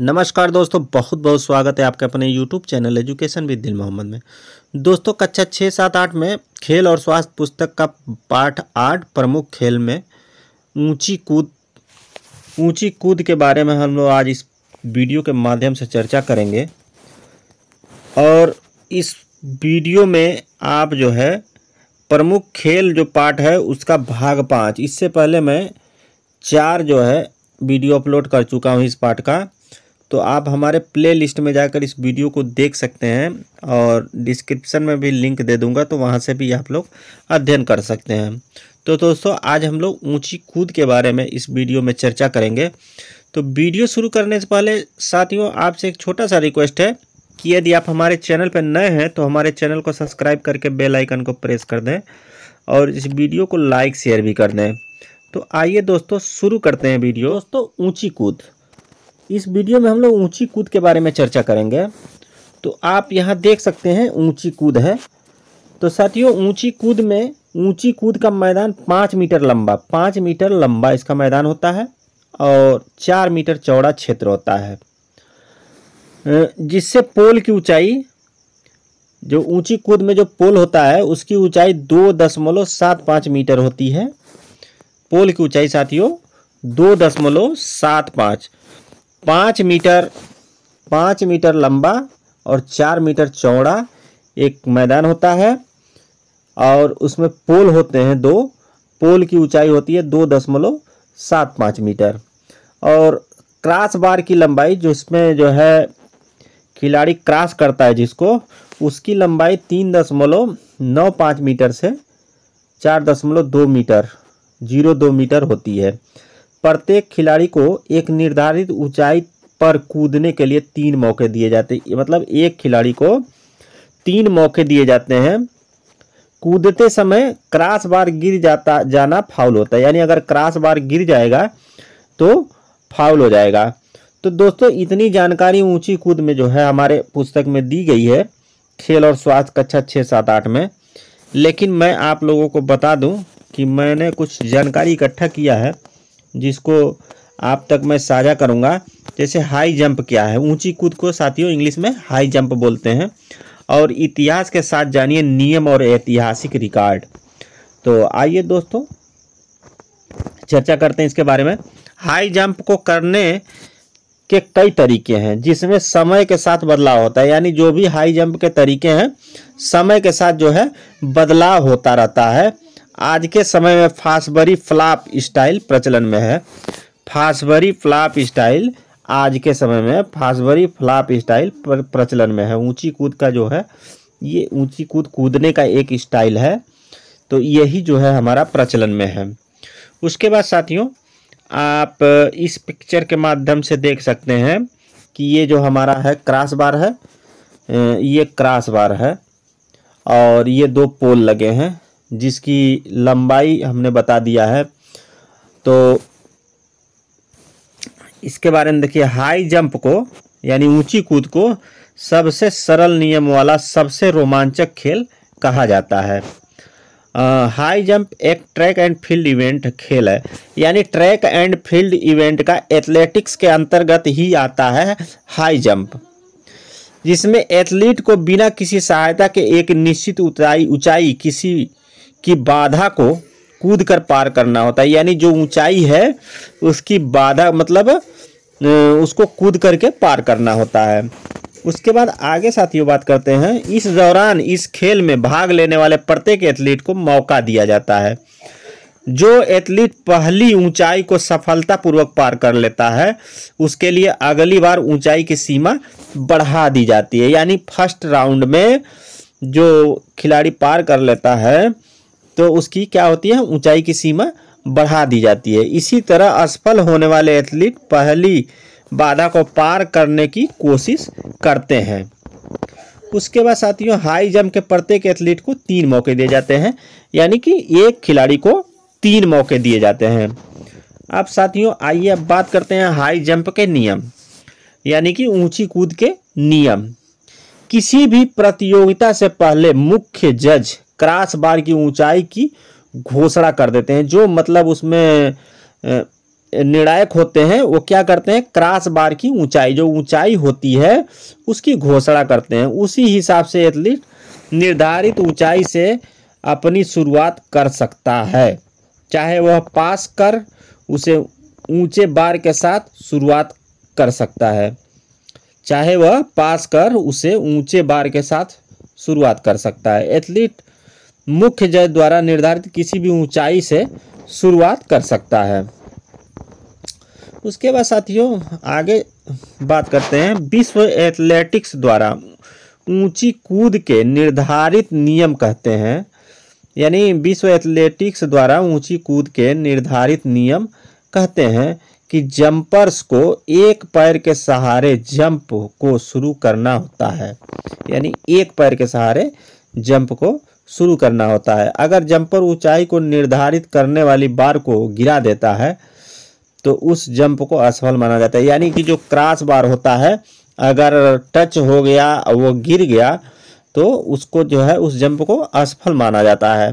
नमस्कार दोस्तों बहुत बहुत स्वागत है आपके अपने यूट्यूब चैनल एजुकेशन विद दिल मोहम्मद में दोस्तों कक्षा छः सात आठ में खेल और स्वास्थ्य पुस्तक का पाठ आठ प्रमुख खेल में ऊंची कूद ऊंची कूद के बारे में हम लोग आज इस वीडियो के माध्यम से चर्चा करेंगे और इस वीडियो में आप जो है प्रमुख खेल जो पाठ है उसका भाग पाँच इससे पहले मैं चार जो है वीडियो अपलोड कर चुका हूँ इस पाठ का तो आप हमारे प्ले लिस्ट में जाकर इस वीडियो को देख सकते हैं और डिस्क्रिप्शन में भी लिंक दे दूंगा तो वहाँ से भी आप लोग अध्ययन कर सकते हैं तो दोस्तों आज हम लोग ऊंची कूद के बारे में इस वीडियो में चर्चा करेंगे तो वीडियो शुरू करने से पहले साथियों आपसे एक छोटा सा रिक्वेस्ट है कि यदि आप हमारे चैनल पर नए हैं तो हमारे चैनल को सब्सक्राइब करके बेल आइकन को प्रेस कर दें और इस वीडियो को लाइक शेयर भी कर दें तो आइए दोस्तों शुरू करते हैं वीडियो दोस्तों ऊंची कूद इस वीडियो में हम लोग ऊंची कूद के बारे में चर्चा करेंगे तो आप यहाँ देख सकते हैं ऊंची कूद है तो साथियों ऊंची कूद में ऊंची कूद का मैदान पाँच मीटर लंबा पाँच मीटर लंबा इसका मैदान होता है और चार मीटर चौड़ा क्षेत्र होता है जिससे पोल की ऊंचाई जो ऊंची कूद में जो पोल होता है उसकी ऊंचाई दो दशमलव सात पाँच मीटर होती है पोल की ऊंचाई साथियों दो दशमलव सात पाँच पाँच मीटर पाँच मीटर लंबा और चार मीटर चौड़ा एक मैदान होता है और उसमें पोल होते हैं दो पोल की ऊंचाई होती है दो दशमलव सात पाँच मीटर और क्रास बार की लंबाई जो इसमें जो है खिलाड़ी क्रास करता है जिसको उसकी लंबाई तीन दशमलव नौ पाँच मीटर से चार दशमलव दो मीटर जीरो दो मीटर होती है प्रत्येक खिलाड़ी को एक निर्धारित ऊंचाई पर कूदने के लिए तीन मौके दिए जाते मतलब एक खिलाड़ी को तीन मौके दिए जाते हैं कूदते समय क्रास बार गिर जाता जाना फाउल होता है यानी अगर क्रास बार गिर जाएगा तो फाउल हो जाएगा तो दोस्तों इतनी जानकारी ऊंची कूद में जो है हमारे पुस्तक में दी गई है खेल और स्वास्थ्य कक्षा छः सात आठ में लेकिन मैं आप लोगों को बता दूं कि मैंने कुछ जानकारी इकट्ठा किया है जिसको आप तक मैं साझा करूँगा जैसे हाई जंप क्या है ऊंची कूद को साथियों इंग्लिश में हाई जंप बोलते हैं और इतिहास के साथ जानिए नियम और ऐतिहासिक रिकॉर्ड तो आइए दोस्तों चर्चा करते हैं इसके बारे में हाई जंप को करने के कई तरीके हैं जिसमें समय के साथ बदलाव होता है यानी जो भी हाई जंप के तरीके हैं समय के साथ जो है बदलाव होता रहता है आज के समय में फासबरी फ्लाप स्टाइल प्रचलन में है फासबरी फ्लाप स्टाइल आज के समय में फासबरी फ्लाप स्टाइल प्रचलन में है ऊंची कूद का जो है ये ऊंची कूद कूदने का एक स्टाइल है तो यही जो है हमारा प्रचलन में है उसके बाद साथियों आप इस पिक्चर के माध्यम से देख सकते हैं कि ये जो हमारा है क्रास बार है ये क्रास बार है और ये दो पोल लगे हैं जिसकी लंबाई हमने बता दिया है तो इसके बारे में देखिए हाई जंप को यानी ऊंची कूद को सबसे सरल नियम वाला सबसे रोमांचक खेल कहा जाता है आ, हाई जंप एक ट्रैक एंड फील्ड इवेंट खेल है यानी ट्रैक एंड फील्ड इवेंट का एथलेटिक्स के अंतर्गत ही आता है हाई जंप जिसमें एथलीट को बिना किसी सहायता के एक निश्चित ऊंचाई किसी की बाधा को कूद कर पार करना होता है यानी जो ऊंचाई है उसकी बाधा मतलब उसको कूद करके पार करना होता है उसके बाद आगे साथियों बात करते हैं इस दौरान इस खेल में भाग लेने वाले प्रत्येक एथलीट को मौका दिया जाता है जो एथलीट पहली ऊंचाई को सफलतापूर्वक पार कर लेता है उसके लिए अगली बार ऊंचाई की सीमा बढ़ा दी जाती है यानी फर्स्ट राउंड में जो खिलाड़ी पार कर लेता है तो उसकी क्या होती है ऊंचाई की सीमा बढ़ा दी जाती है इसी तरह असफल होने वाले एथलीट पहली बाधा को पार करने की कोशिश करते हैं उसके बाद साथियों हाई जंप के प्रत्येक एथलीट को तीन मौके दिए जाते हैं यानी कि एक खिलाड़ी को तीन मौके दिए जाते हैं अब साथियों आइए अब बात करते हैं हाई जंप के नियम यानी कि ऊंची कूद के नियम किसी भी प्रतियोगिता से पहले मुख्य जज क्रास बार की ऊंचाई की घोषणा कर देते हैं जो मतलब उसमें निर्णायक होते हैं वो क्या करते हैं क्रास बार की ऊंचाई जो ऊंचाई होती है उसकी घोषणा करते हैं उसी हिसाब से एथलीट निर्धारित ऊंचाई से अपनी शुरुआत कर सकता है चाहे वह पास कर उसे ऊंचे बार के साथ शुरुआत कर सकता है चाहे वह पास कर उसे ऊंचे बार के साथ शुरुआत कर सकता है एथलीट मुख्य जय द्वारा निर्धारित किसी भी ऊंचाई से शुरुआत कर सकता है उसके बाद साथियों आगे बात करते हैं विश्व एथलेटिक्स द्वारा ऊंची कूद के निर्धारित नियम कहते हैं यानी विश्व एथलेटिक्स द्वारा ऊंची कूद के निर्धारित नियम कहते हैं कि जंपर्स को एक पैर के सहारे जंप को शुरू करना होता है यानी एक पैर के सहारे जंप को शुरू करना होता है अगर जंपर ऊंचाई को निर्धारित करने वाली बार को गिरा देता है तो उस जंप को असफल माना जाता है यानी कि जो क्रॉस बार होता है अगर टच हो गया वो गिर गया तो उसको जो है उस जंप को असफल माना जाता है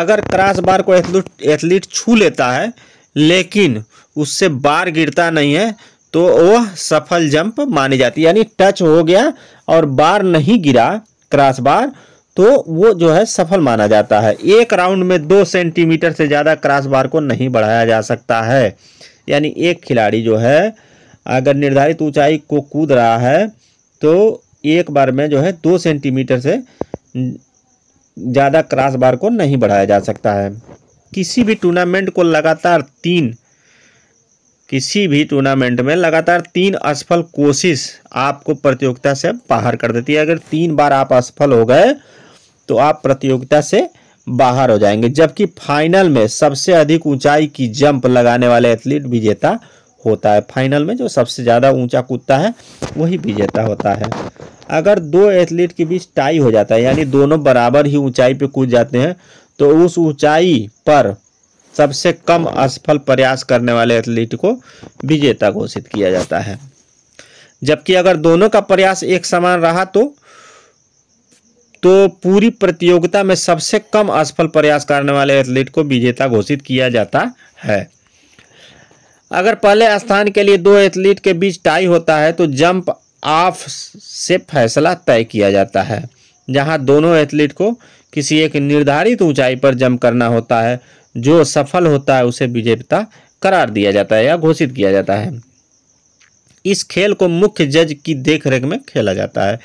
अगर क्रॉस बार को एथलीट एथलीट छू लेता है लेकिन उससे बार गिरता नहीं है तो वह सफल जंप मानी जाती है यानी टच हो गया और बार नहीं गिरा क्रॉस बार तो वो जो है सफल माना जाता है एक राउंड में दो सेंटीमीटर से ज़्यादा क्रॉस बार को नहीं बढ़ाया जा सकता है यानी एक खिलाड़ी जो है अगर निर्धारित ऊंचाई को कूद रहा है तो एक बार में जो है दो सेंटीमीटर से ज़्यादा क्रॉस बार को नहीं बढ़ाया जा सकता है किसी भी टूर्नामेंट को लगातार तीन किसी भी टूर्नामेंट में लगातार तीन असफल कोशिश आपको प्रतियोगिता से बाहर कर देती है अगर तीन बार आप असफल हो गए तो आप प्रतियोगिता से बाहर हो जाएंगे जबकि फाइनल में सबसे अधिक ऊंचाई की जंप लगाने वाले एथलीट विजेता होता है फाइनल में जो सबसे ज़्यादा ऊंचा कूदता है वही विजेता होता है अगर दो एथलीट के बीच टाई हो जाता है यानी दोनों बराबर ही ऊंचाई पर कूद जाते हैं तो उस ऊंचाई पर सबसे कम असफल प्रयास करने वाले एथलीट को विजेता घोषित किया जाता है जबकि अगर दोनों का प्रयास एक समान रहा तो तो पूरी प्रतियोगिता में सबसे कम असफल प्रयास करने वाले एथलीट को विजेता घोषित किया जाता है अगर पहले स्थान के लिए दो एथलीट के बीच टाई होता है तो जंप ऑफ से फैसला तय किया जाता है जहां दोनों एथलीट को किसी एक निर्धारित ऊंचाई पर जंप करना होता है जो सफल होता है उसे विजेता करार दिया जाता है या घोषित किया जाता है इस खेल को मुख्य जज की देखरेख में खेला जाता है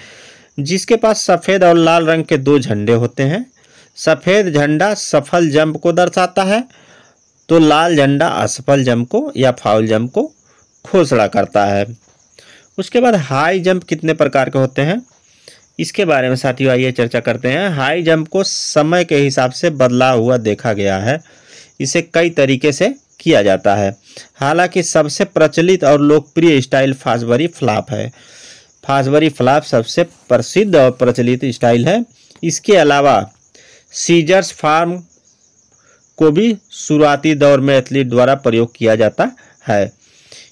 जिसके पास सफ़ेद और लाल रंग के दो झंडे होते हैं सफ़ेद झंडा सफल जंप को दर्शाता है तो लाल झंडा असफल जंप को या फाउल जंप को खोसड़ा करता है उसके बाद हाई जंप कितने प्रकार के होते हैं इसके बारे में साथियों आइए चर्चा करते हैं हाई जंप को समय के हिसाब से बदला हुआ देखा गया है इसे कई तरीके से किया जाता है हालांकि सबसे प्रचलित और लोकप्रिय स्टाइल फास्बरी फ्लाप है फासबरी फ्लाप सबसे प्रसिद्ध और प्रचलित स्टाइल है इसके अलावा सीजर्स फार्म को भी शुरुआती दौर में एथलीट द्वारा प्रयोग किया जाता है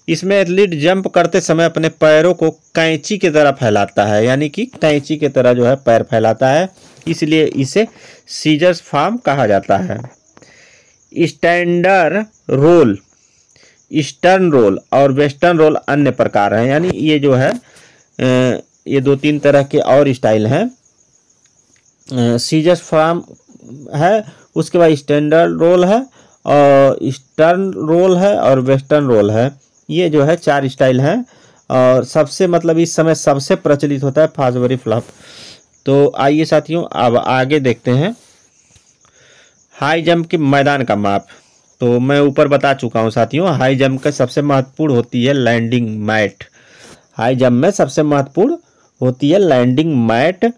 इसमें एथलीट जंप करते समय अपने पैरों को कैंची की तरह फैलाता है यानी कि कैंची की तरह जो है पैर फैलाता है इसलिए इसे सीजर्स फार्म कहा जाता है स्टैंडर रोल ईस्टर्न रोल और वेस्टर्न रोल अन्य प्रकार हैं यानी ये जो है ये दो तीन तरह के और स्टाइल हैं सीजस फॉर्म है उसके बाद स्टैंडर्ड रोल है और ईस्टर्न रोल है और वेस्टर्न रोल है ये जो है चार स्टाइल हैं और सबसे मतलब इस समय सबसे प्रचलित होता है फाजवरी फ्लॉप तो आइए साथियों अब आगे देखते हैं हाई जंप के मैदान का माप तो मैं ऊपर बता चुका हूँ साथियों हाई जंप का सबसे महत्वपूर्ण होती है लैंडिंग मैट हाई जंप में सबसे महत्वपूर्ण होती है लैंडिंग मैट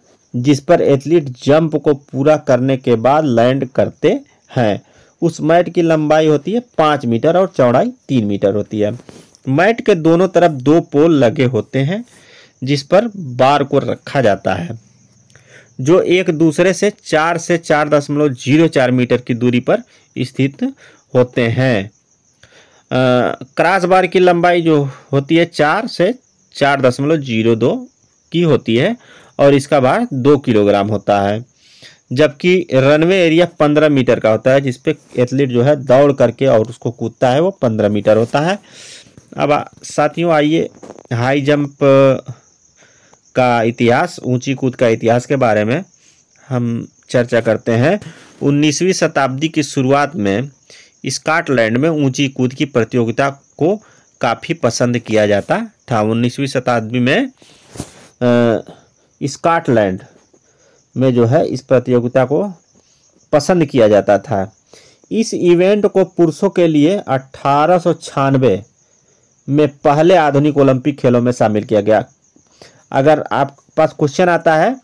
जिस पर एथलीट जंप को पूरा करने के बाद लैंड करते हैं उस मैट की लंबाई होती है पाँच मीटर और चौड़ाई तीन मीटर होती है मैट के दोनों तरफ दो पोल लगे होते हैं जिस पर बार को रखा जाता है जो एक दूसरे से चार से चार दशमलव जीरो चार मीटर की दूरी पर स्थित होते हैं क्रॉस बार की लंबाई जो होती है चार से चार दशमलव जीरो दो की होती है और इसका भार दो किलोग्राम होता है जबकि रनवे एरिया पंद्रह मीटर का होता है जिसपे एथलीट जो है दौड़ करके और उसको कूदता है वो पंद्रह मीटर होता है अब साथियों आइए हाई जंप का इतिहास ऊंची कूद का इतिहास के बारे में हम चर्चा करते हैं उन्नीसवीं शताब्दी की शुरुआत में स्काटलैंड में ऊंची कूद की प्रतियोगिता को काफ़ी पसंद किया जाता था उन्नीसवीं शताब्दी में स्कॉटलैंड में जो है इस प्रतियोगिता को पसंद किया जाता था इस इवेंट को पुरुषों के लिए अट्ठारह में पहले आधुनिक ओलंपिक खेलों में शामिल किया गया अगर आप पास क्वेश्चन आता है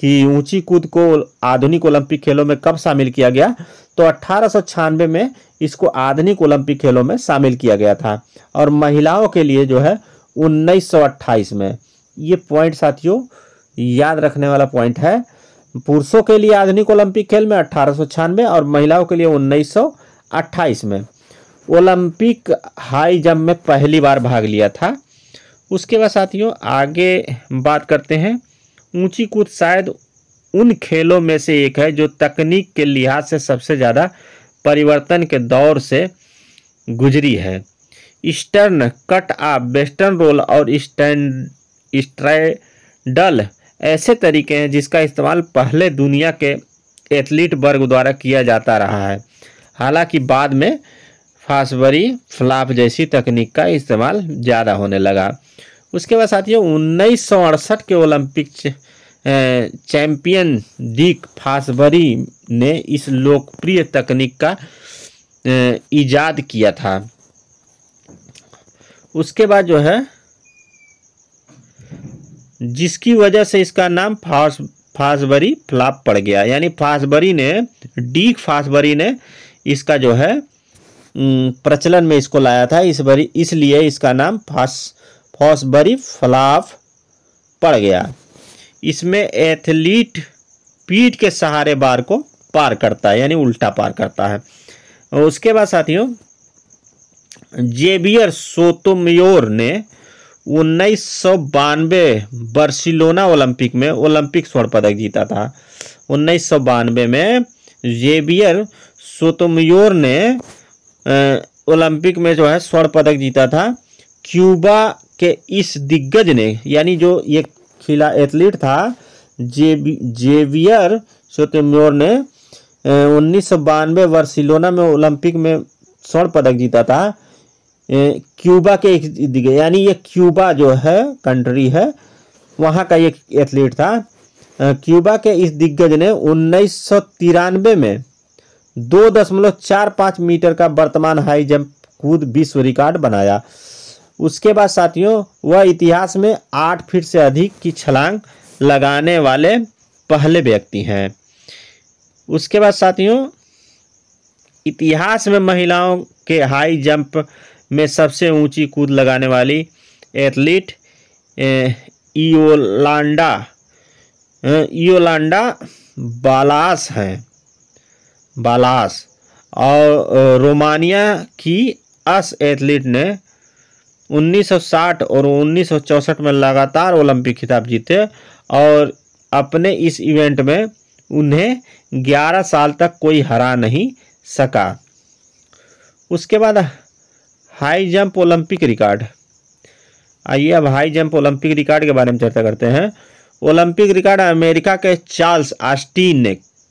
कि ऊंची कूद को आधुनिक ओलंपिक खेलों में कब शामिल किया गया तो अट्ठारह में इसको आधुनिक ओलंपिक खेलों में शामिल किया गया था और महिलाओं के लिए जो है 1928 में ये पॉइंट साथियों याद रखने वाला पॉइंट है पुरुषों के लिए आधुनिक ओलंपिक खेल में अट्ठारह और महिलाओं के लिए उन्नीस में ओलंपिक हाई जंप में पहली बार भाग लिया था उसके बाद साथियों आगे बात करते हैं ऊंची कूद शायद उन खेलों में से एक है जो तकनीक के लिहाज से सबसे ज़्यादा परिवर्तन के दौर से गुजरी है ईस्टर्न कट आप वेस्टर्न रोल और स्टैंड ऐसे तरीके हैं जिसका इस्तेमाल पहले दुनिया के एथलीट वर्ग द्वारा किया जाता रहा है हालांकि बाद में फास्बरी फ्लाप जैसी तकनीक का इस्तेमाल ज़्यादा होने लगा उसके बाद साथियों उन्नीस सौ अड़सठ के ओलंपिक चैंपियन डिक फासबरी ने इस लोकप्रिय तकनीक का ईजाद किया था उसके बाद जो है जिसकी वजह से इसका नाम फास फासबरी फ्लाप पड़ गया यानी फासबरी ने डीक फासबरी ने इसका जो है प्रचलन में इसको लाया था इस बरी इसलिए इसका नाम फास फॉसबरी फ्लाफ पड़ गया इसमें एथलीट पीठ के सहारे बार को पार करता है यानी उल्टा पार करता है उसके बाद साथियों जेबियर सोतोमयोर ने उन्नीस सौ बानवे बर्सिलोना ओलंपिक में ओलंपिक स्वर्ण पदक जीता था उन्नीस सौ बानवे में जेबियर सोतोमयोर ने ओलंपिक में जो है स्वर्ण पदक जीता था क्यूबा के इस दिग्गज ने यानी जो ये खिला एथलीट था जेवी जेवियर सोटेम्योर ने उन्नीस सौ बानवे वर्सिलोना में ओलंपिक में स्वर्ण पदक जीता था क्यूबा के एक दिग्गज यानी ये क्यूबा जो है कंट्री है वहाँ का एक एथलीट था क्यूबा के इस दिग्गज ने उन्नीस सौ तिरानवे में दो दशमलव चार पाँच मीटर का वर्तमान हाई जंप कूद विश्व रिकॉर्ड बनाया उसके बाद साथियों वह इतिहास में आठ फीट से अधिक की छलांग लगाने वाले पहले व्यक्ति हैं उसके बाद साथियों इतिहास में महिलाओं के हाई जंप में सबसे ऊंची कूद लगाने वाली एथलीट इोलांडा इोलांडा बालास हैं बालास और रोमानिया की अस एथलीट ने 1960 और 1964 में लगातार ओलंपिक खिताब जीते और अपने इस इवेंट में उन्हें 11 साल तक कोई हरा नहीं सका उसके बाद हाई जंप ओलंपिक रिकॉर्ड आइए अब हाई जंप ओलंपिक रिकॉर्ड के बारे में चर्चा करते हैं ओलंपिक रिकॉर्ड अमेरिका के चार्ल्स आस्टीन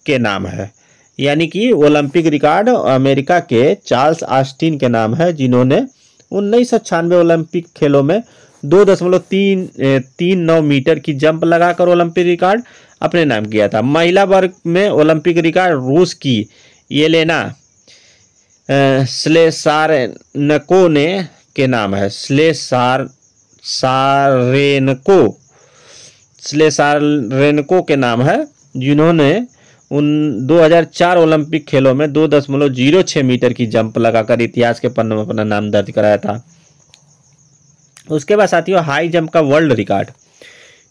के नाम है यानी कि ओलंपिक रिकॉर्ड अमेरिका के चार्ल्स आस्टीन के नाम है जिन्होंने उन्नीस सौ छियानवे ओलंपिक खेलों में दो दशमलव तीन तीन नौ मीटर की जंप लगाकर ओलंपिक रिकॉर्ड अपने नाम किया था महिला वर्ग में ओलंपिक रिकॉर्ड रूस की येलेना स्लेसारेनको ने के नाम है स्लेसार सारेनको स्लेसारेनको के नाम है जिन्होंने उन 2004 ओलंपिक खेलों में दो दशमलव जीरो छः मीटर की जंप लगाकर इतिहास के पन्नों में अपना नाम दर्ज कराया था उसके बाद साथियों हाई जंप का वर्ल्ड रिकॉर्ड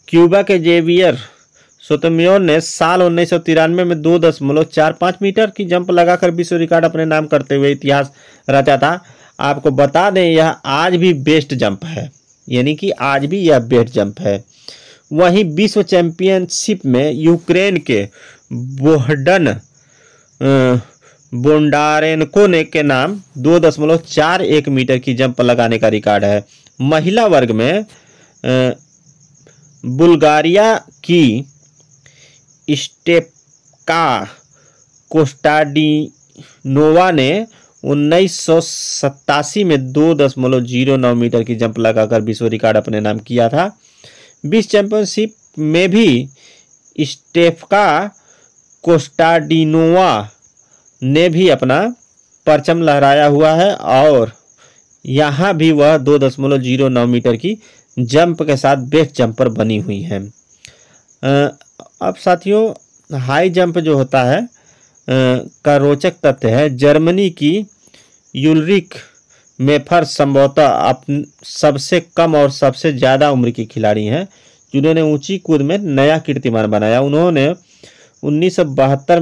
क्यूबा के जेवियर सोतमियोन ने साल उन्नीस में दो दशमलव चार पाँच मीटर की जंप लगाकर विश्व रिकॉर्ड अपने नाम करते हुए इतिहास रचा था आपको बता दें यह आज भी बेस्ट जंप है यानी कि आज भी यह बेस्ट जंप है वहीं विश्व चैंपियनशिप में यूक्रेन के बोहडन बोंडारेनकोने ने के नाम दो दशमलव चार एक मीटर की जंप लगाने का रिकॉर्ड है महिला वर्ग में बुल्गारिया की स्टेपका कोस्टाडिनोवा ने उन्नीस में दो दशमलव जीरो नौ मीटर की जंप लगाकर विश्व रिकॉर्ड अपने नाम किया था विश्व चैंपियनशिप में भी स्टेफका कोस्टाडिनोवा ने भी अपना परचम लहराया हुआ है और यहाँ भी वह दो दशमलव जीरो नौ मीटर की जंप के साथ बेस्ट जंपर बनी हुई है अब साथियों हाई जंप जो होता है का रोचक तथ्य है जर्मनी की यूलरिक मेफर संभवतः अप सबसे कम और सबसे ज़्यादा उम्र की खिलाड़ी हैं जिन्होंने ऊंची कूद में नया कीर्तिमान बनाया उन्होंने उन्नीस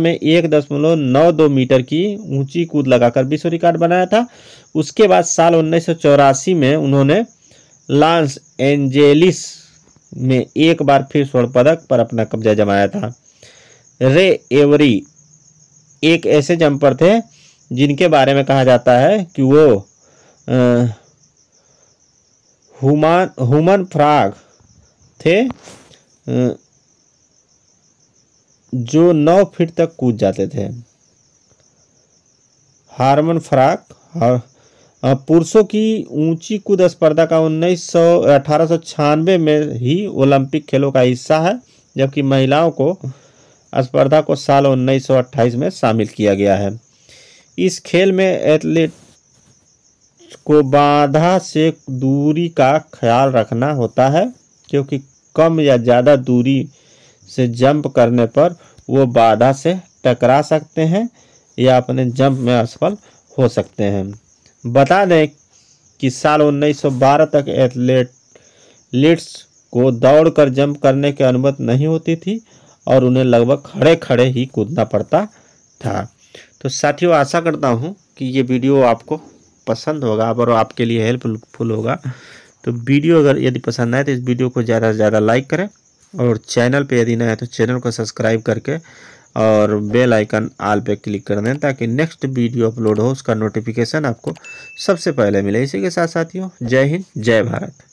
में एक दशमलव नौ दो मीटर की ऊंची कूद लगाकर विश्व रिकॉर्ड बनाया था उसके बाद साल उन्नीस में उन्होंने लॉन्स एंजेलिस में एक बार फिर स्वर्ण पदक पर अपना कब्जा जमाया था रे एवरी एक ऐसे जंपर थे जिनके बारे में कहा जाता है कि वो आ, हुमान हुमन फ्राग थे आ, जो नौ फीट तक कूद जाते थे हारमन फ्राक पुरुषों की ऊंची कूद स्पर्धा का उन्नीस सौ अठारह सौ में ही ओलंपिक खेलों का हिस्सा है जबकि महिलाओं को स्पर्धा को साल उन्नीस सौ में शामिल किया गया है इस खेल में एथलीट को बाधा से दूरी का ख्याल रखना होता है क्योंकि कम या ज़्यादा दूरी से जंप करने पर वो बाधा से टकरा सकते हैं या अपने जंप में असफल हो सकते हैं बता दें कि साल 1912 तक एथलेट लिट्स को दौड़कर जंप करने की अनुमति नहीं होती थी और उन्हें लगभग खड़े खड़े ही कूदना पड़ता था तो साथियों आशा करता हूँ कि ये वीडियो आपको पसंद होगा और आपके लिए हेल्पफुल होगा तो वीडियो अगर यदि पसंद आए तो इस वीडियो को ज़्यादा से ज़्यादा लाइक करें और चैनल पे यदि नया हैं तो चैनल को सब्सक्राइब करके और बेल आइकन आल पे क्लिक कर दें ताकि नेक्स्ट वीडियो अपलोड हो उसका नोटिफिकेशन आपको सबसे पहले मिले इसी के साथ साथियों जय हिंद जय भारत